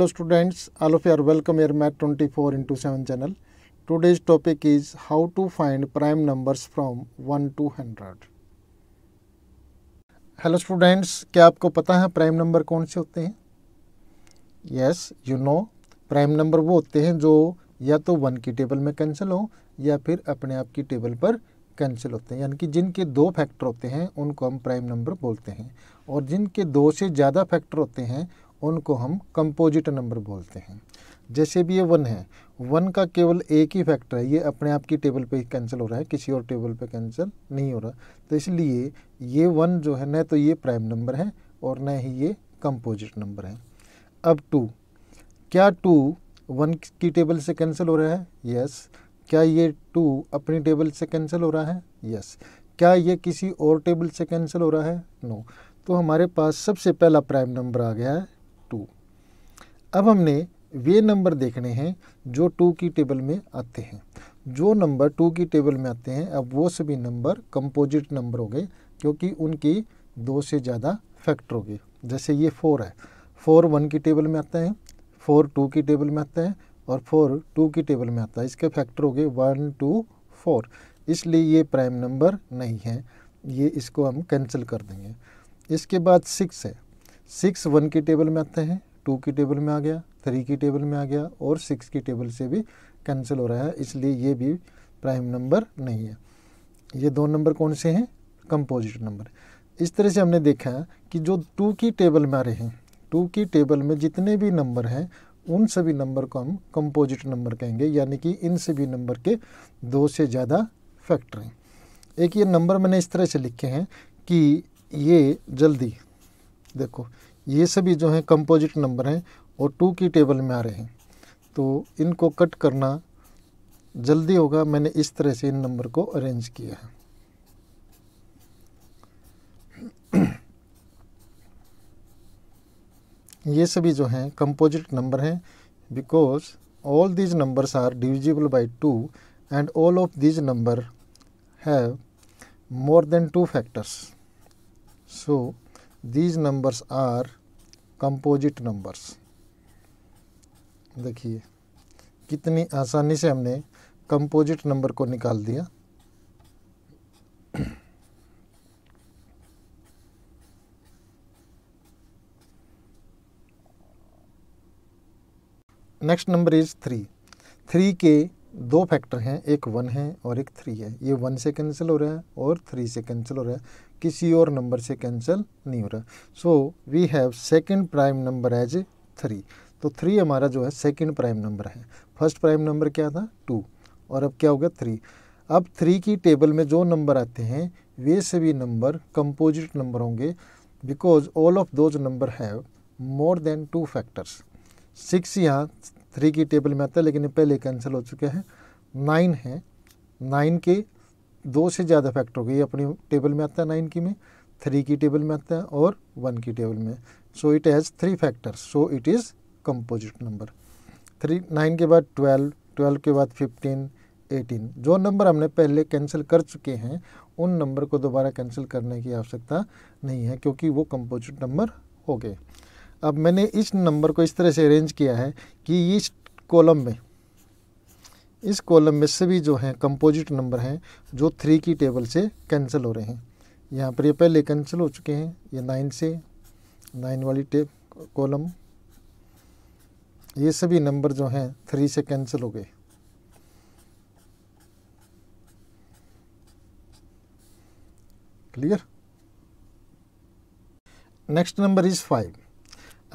Hello students, all of you are welcome here Math 24 into 7 channel. Today's topic is how to find prime numbers from 1 to 100. Hello students क्या आपको पता है prime number कौन से होते हैं yes you know prime number वो होते हैं जो या तो वन की टेबल में कैंसिल हो या फिर अपने आप की टेबल पर कैंसिल होते हैं यानी कि जिनके दो फैक्टर होते हैं उनको हम प्राइम नंबर बोलते हैं और जिनके दो से ज़्यादा फैक्टर होते हैं उनको हम कंपोजिट नंबर बोलते हैं जैसे भी ये वन है वन का केवल एक ही फैक्टर है ये अपने आप की टेबल पे कैंसिल हो रहा है किसी और टेबल पे कैंसिल नहीं हो रहा तो इसलिए ये वन जो है न तो ये प्राइम नंबर है और न ही ये कंपोजिट नंबर है अब टू क्या टू वन की टेबल से कैंसिल हो रहा है यस क्या ये टू अपनी टेबल से कैंसिल हो रहा है यस क्या ये किसी और टेबल से कैंसिल हो रहा है नो no. तो हमारे पास सबसे पहला प्राइम नंबर आ गया है अब हमने वे नंबर देखने हैं जो टू की टेबल में आते हैं जो नंबर टू की टेबल में आते हैं अब वो सभी नंबर कंपोजिट नंबर हो गए क्योंकि उनकी दो से ज़्यादा फैक्टर हो गए जैसे ये फोर है फोर वन की टेबल में आता है फोर टू की टेबल में आता है और फोर टू की टेबल में आता है इसके फैक्टर हो गए वन टू फोर इसलिए ये प्राइम नंबर नहीं है ये इसको हम कैंसिल कर देंगे इसके बाद सिक्स है सिक्स वन की टेबल में आते हैं टू की टेबल में आ गया थ्री की टेबल में आ गया और सिक्स की टेबल से भी कैंसिल हो रहा है इसलिए ये भी प्राइम नंबर नहीं है ये दो नंबर कौन से हैं कंपोजिट नंबर इस तरह से हमने देखा कि जो टू की टेबल में आ रहे हैं टू की टेबल में जितने भी नंबर हैं उन सभी नंबर को हम कंपोजिट नंबर कहेंगे यानी कि इन सभी नंबर के दो से ज़्यादा फैक्टर हैं एक ये नंबर मैंने इस तरह से लिखे हैं कि ये जल्दी देखो ये सभी जो हैं कंपोजिट नंबर हैं वो टू की टेबल में आ रहे हैं तो इनको कट करना जल्दी होगा मैंने इस तरह से इन नंबर को अरेंज किया है ये सभी जो हैं कंपोजिट नंबर हैं because all these numbers are divisible by two and all of these number have more than two factors so these numbers are composite numbers देखिए कितनी आसानी से हमने कंपोजिट नंबर को निकाल दिया next number is three three के दो फैक्टर हैं एक वन है और एक थ्री है ये वन से कैंसिल हो रहा है और थ्री से कैंसिल हो रहा है किसी और नंबर से कैंसिल नहीं हो रहा so we have second prime number as three तो थ्री हमारा जो है सेकेंड प्राइम नंबर है फर्स्ट प्राइम नंबर क्या था टू और अब क्या हो गया थ्री अब थ्री की टेबल में जो नंबर आते हैं वे सभी नंबर कंपोजिट नंबर होंगे because all of those number have more than two factors six यहाँ थ्री की टेबल में आता है लेकिन पहले कैंसिल हो चुके हैं नाइन है नाइन के दो से ज़्यादा फैक्टर हो गए ये अपनी टेबल में आता है नाइन की में थ्री की टेबल में आता है और वन की टेबल में so it has three factors so it is composite number three nine के बाद ट्वेल्व ट्वेल्व के बाद फिफ्टीन एटीन जो नंबर हमने पहले कैंसिल कर चुके हैं उन नंबर को दोबारा कैंसिल करने की आवश्यकता नहीं है क्योंकि वो कंपोजिट नंबर हो गए अब मैंने इस नंबर को इस तरह से अरेंज किया है कि इस कॉलम में इस कॉलम में सभी जो हैं कंपोजिट नंबर हैं जो थ्री की टेबल से कैंसिल हो रहे हैं यहाँ पर ये पहले कैंसिल हो चुके हैं ये नाइन से नाइन वाली टेप कॉलम ये सभी नंबर जो हैं थ्री से कैंसिल हो गए clear next number is five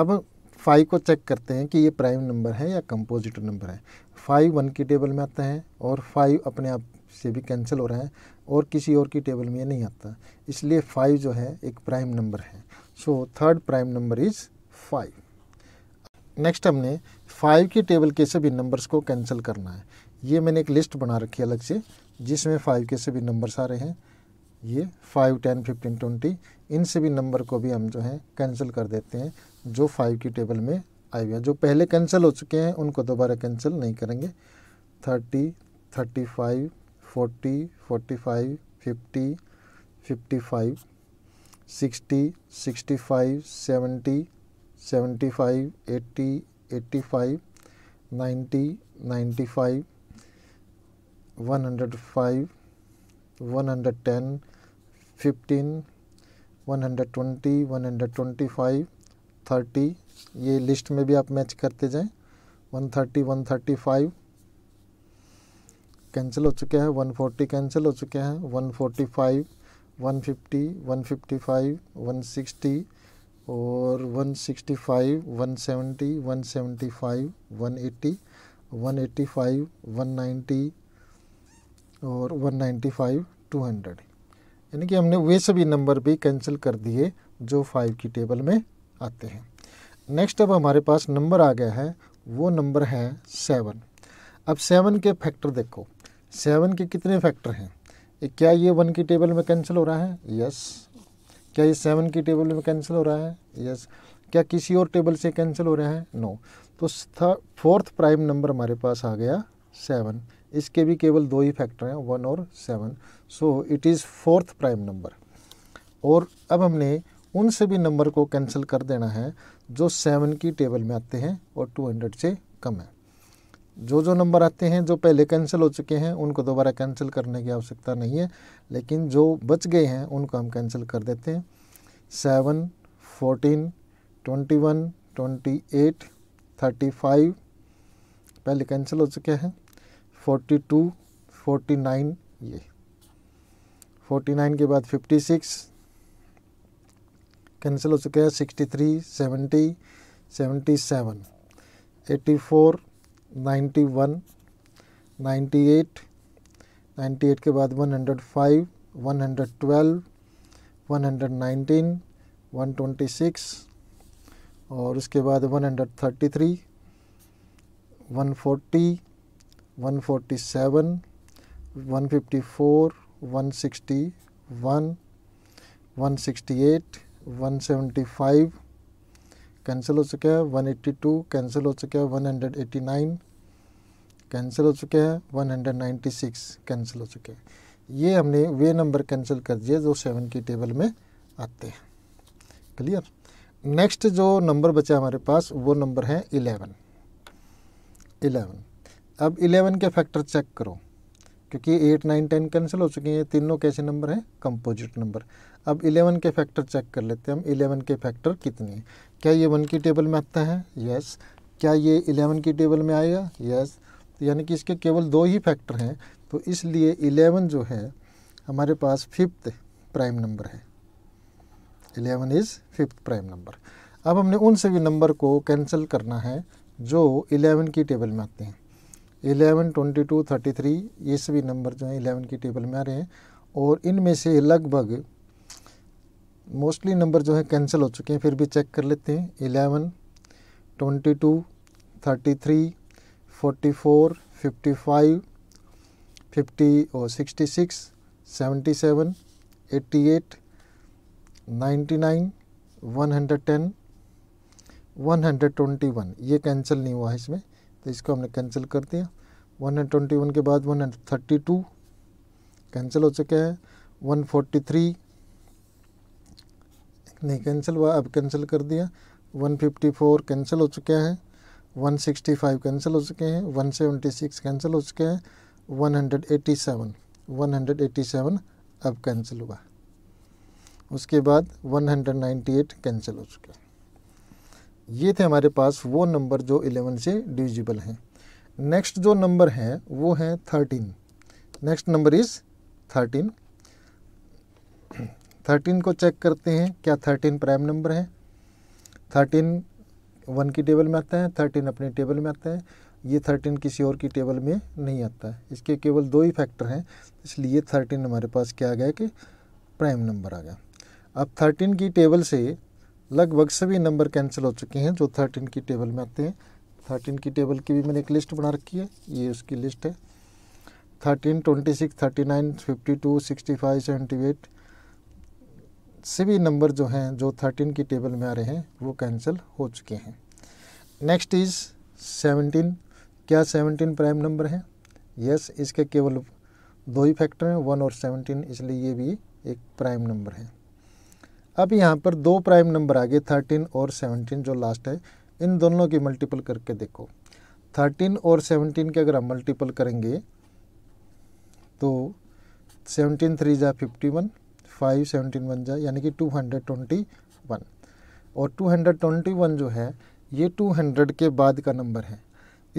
अब फाइव को चेक करते हैं कि ये प्राइम नंबर है या कंपोजिट नंबर है फाइव वन की टेबल में आता है और फाइव अपने आप से भी कैंसिल हो रहा है और किसी और की टेबल में ये नहीं आता इसलिए फाइव जो है एक प्राइम नंबर है so third prime number is five next हमने फाइव की टेबल के सभी नंबर्स को कैंसिल करना है ये मैंने एक लिस्ट बना रखी है अलग से जिसमें फाइव के सभी नंबर्स आ रहे हैं ये फाइव टेन फिफ्टीन ट्वेंटी इन सभी नंबर को भी हम जो है कैंसिल कर देते हैं जो फाइव की टेबल में आई हुई है जो पहले कैंसिल हो चुके हैं उनको दोबारा कैंसिल नहीं करेंगे thirty thirty five forty forty five fifty fifty five sixty sixty five seventy seventy five eighty eighty five ninety ninety five one hundred five one hundred ten fifteen one hundred twenty one hundred twenty five thirty ये list में भी आप match करते जाएं one thirty one thirty five cancel हो चुके हैं one forty cancel हो चुके हैं one forty five one fifty one fifty five one sixty और one sixty five one seventy one seventy five one eighty one eighty five one ninety और one ninety five two hundred यानी कि हमने वे सभी number भी cancel कर दिए जो फाइव की टेबल में आते हैं नेक्स्ट अब हमारे पास नंबर आ गया है वो नंबर है सेवन अब सेवन के फैक्टर देखो सेवन के कितने फैक्टर हैं क्या ये वन की टेबल में कैंसिल हो रहा है यस क्या ये सेवन की टेबल में कैंसिल हो रहा है यस क्या किसी और टेबल से कैंसिल हो रहा है नो no. तो फोर्थ प्राइम नंबर हमारे पास आ गया सेवन इसके भी केवल दो ही फैक्टर हैं वन और seven so it is fourth prime number और अब हमने उनसे भी नंबर को कैंसिल कर देना है जो सेवन की टेबल में आते हैं और टू हंड्रेड से कम है जो जो नंबर आते हैं जो पहले कैंसिल हो चुके हैं उनको दोबारा कैंसिल करने की आवश्यकता नहीं है लेकिन जो बच गए हैं उनको हम कैंसिल कर देते हैं seven fourteen twenty one twenty eight thirty five पहले कैंसिल हो चुके हैं फोर्टी टू फोर्टी नाइन ये फोर्टी नाइन के बाद फिफ्टी सिक्स कैंसिल हो चुके हैं sixty three seventy seventy seven eighty four ninety one ninety eight ninety eight के बाद one hundred five one hundred twelve one hundred nineteen one twenty six और उसके बाद one hundred thirty three one forty one forty seven one fifty four one sixty one one sixty eight 175 cancel हो चुका है 182 cancel हो चुका है 189 cancel हो चुके हैं 196 कैंसिल हो चुके हैं ये हमने वे नंबर कैंसिल कर दिए जो सेवन की टेबल में आते हैं क्लियर नेक्स्ट जो नंबर बचा हमारे पास वो नंबर है इलेवन इलेवन अब इलेवन के फैक्टर चेक करो क्योंकि एट नाइन टेन कैंसिल हो चुके हैं तीनों कैसे नंबर हैं कंपोजिट नंबर अब इलेवन के फैक्टर चेक कर लेते हैं हम इलेवन के फैक्टर कितने हैं क्या ये वन की टेबल में आता है यस क्या ये इलेवन की टेबल में आएगा यस तो यानी कि इसके केवल दो ही फैक्टर हैं तो इसलिए इलेवन जो है हमारे पास फिफ्थ प्राइम नंबर है eleven is fifth prime number अब हमने उन सभी नंबर को कैंसिल करना है जो इलेवन की टेबल में आते हैं eleven twenty two thirty three ये सभी नंबर जो हैं इलेवन की टेबल में आ रहे हैं और इन में से लगभग मोस्टली नंबर जो है कैंसिल हो चुके हैं फिर भी चेक कर लेते हैं eleven twenty two thirty three forty four fifty five fifty और sixty six seventy seven eighty eight ninety nine one hundred ten one hundred twenty one ये कैंसिल नहीं हुआ है इसमें तो इसको हमने कैंसिल कर दिया 121 के बाद 132 कैंसिल हो चुका है 143 नहीं कैंसिल हुआ अब कैंसिल कर दिया 154 कैंसिल हो चुका है 165 कैंसिल हो चुके हैं 176 कैंसिल हो चुके हैं 187 187 अब कैंसिल हुआ उसके बाद 198 कैंसिल हो चुका है ये थे हमारे पास वो नंबर जो एलेवन से डिविजिबल हैं नेक्स्ट जो नंबर है वो है thirteen next number is thirteen thirteen को चेक करते हैं क्या थर्टीन प्राइम नंबर है थर्टीन वन की टेबल में आता है थर्टीन अपने टेबल में आता है ये थर्टीन किसी और की टेबल में नहीं आता है इसके केवल दो ही फैक्टर हैं इसलिए थर्टीन हमारे पास क्या आ गया कि प्राइम नंबर आ गया अब थर्टीन की टेबल से लगभग सभी नंबर कैंसिल हो चुके हैं जो थर्टीन की टेबल में आते हैं थर्टीन की टेबल की भी मैंने एक लिस्ट बना रखी है ये उसकी लिस्ट है thirteen twenty six thirty nine fifty two sixty five seventy eight सभी नंबर जो हैं जो थर्टीन की टेबल में आ रहे हैं वो कैंसिल हो चुके हैं नेक्स्ट इज़ सेवनटीन क्या सेवनटीन प्राइम नंबर है यस yes, इसके केवल दो ही फैक्टर हैं वन और सेवनटीन इसलिए ये भी एक प्राइम नंबर है अब यहाँ पर दो प्राइम नंबर आ गए थर्टीन और सेवनटीन जो लास्ट है इन दोनों की मल्टीपल करके देखो थर्टीन और सेवनटीन के अगर हम मल्टीपल करेंगे तो सेवनटीन थ्री जा fifty one five seventeen one जा यानी कि टू हंड्रेड ट्वेंटी वन और टू हंड्रेड ट्वेंटी वन जो है ये टू हंड्रेड के बाद का नंबर है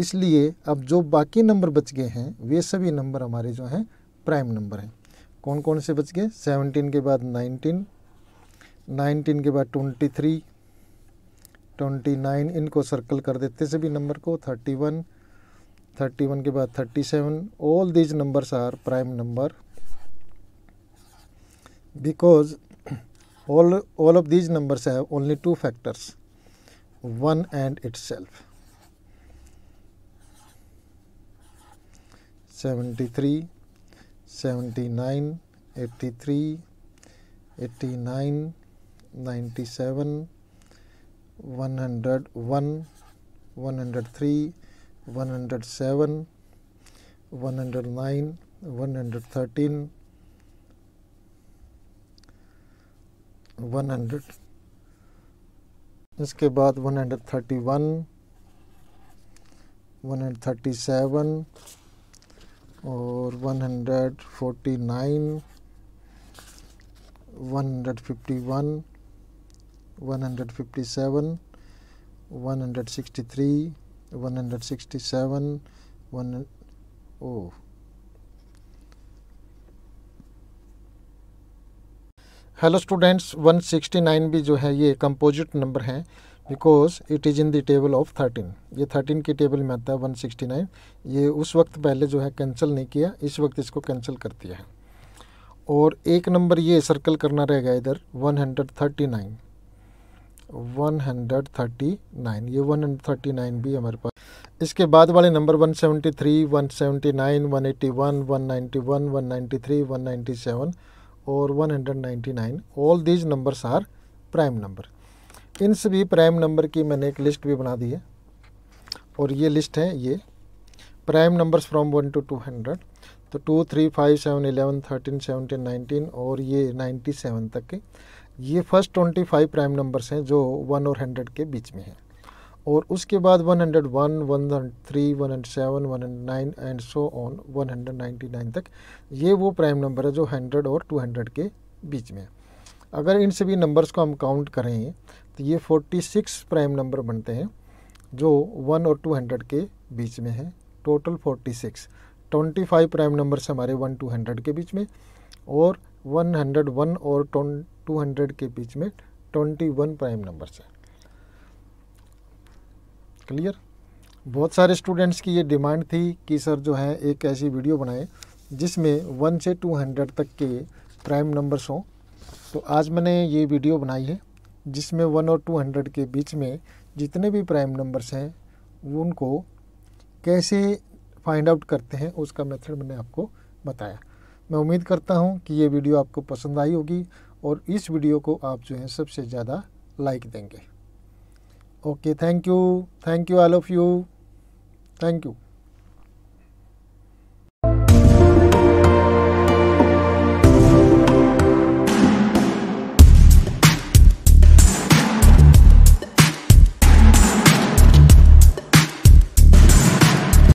इसलिए अब जो बाकी नंबर बच गए हैं वे सभी नंबर हमारे जो हैं प्राइम नंबर हैं कौन कौन से बच गए सेवनटीन के बाद नाइनटीन नाइनटीन के बाद ट्वेंटी थ्री ट्वेंटी नाइन इनको सर्कल कर देते सभी नंबर को थर्टी वन थर्टी वन के बाद thirty seven all these numbers are prime number because all all of these numbers have only two factors one and itself seventy three seventy nine eighty three eighty nine 97, 101, 103, 107, 109, 113, 100 इसके बाद 131, 137 और 149, 151 157 163 167 1 oh hello students 169 भी जो है ये composite number है because it is in the table of 13 ये 13 की टेबल में आता है 169 ये उस वक्त पहले जो है कैंसिल नहीं किया इस वक्त इसको कैंसिल कर दिया है और एक नंबर ये सर्कल करना रहेगा इधर 139 139 ये 139 भी हमारे पास इसके बाद वाले नंबर 173, 179, 181, 191, 193, 197 और 199 all these numbers are prime number इन सभी प्राइम नंबर की मैंने एक लिस्ट भी बना दी है और ये लिस्ट है ये prime numbers from one to two hundred तो two three five seven eleven thirteen seventeen nineteen और ये नाइन्टी सेवन तक के ये first twenty five prime numbers हैं जो वन और हंड्रेड के बीच में हैं और उसके बाद one hundred one one hundred three one hundred seven one hundred nine and so on one hundred ninety nine तक ये वो प्राइम नंबर है जो हंड्रेड और टू हंड्रेड के बीच में है अगर इन सभी नंबर्स को हम काउंट करें तो ये फोर्टी सिक्स प्राइम नंबर बनते हैं जो वन और टू हंड्रेड के बीच में है total forty six twenty five prime numbers हमारे वन टू हंड्रेड के बीच में और वन हंड्रेड वन और 200 के बीच में 21 प्राइम नंबर है क्लियर बहुत सारे स्टूडेंट्स की ये डिमांड थी कि सर जो है एक ऐसी वीडियो बनाएं जिसमें 1 से 200 तक के प्राइम नंबर्स हों तो आज मैंने ये वीडियो बनाई है जिसमें 1 और 200 के बीच में जितने भी प्राइम नंबर्स हैं उनको कैसे फाइंड आउट करते हैं उसका मेथड मैंने आपको बताया मैं उम्मीद करता हूँ कि ये वीडियो आपको पसंद आई होगी और इस वीडियो को आप जो है सबसे ज़्यादा लाइक देंगे okay thank you thank you all of you thank you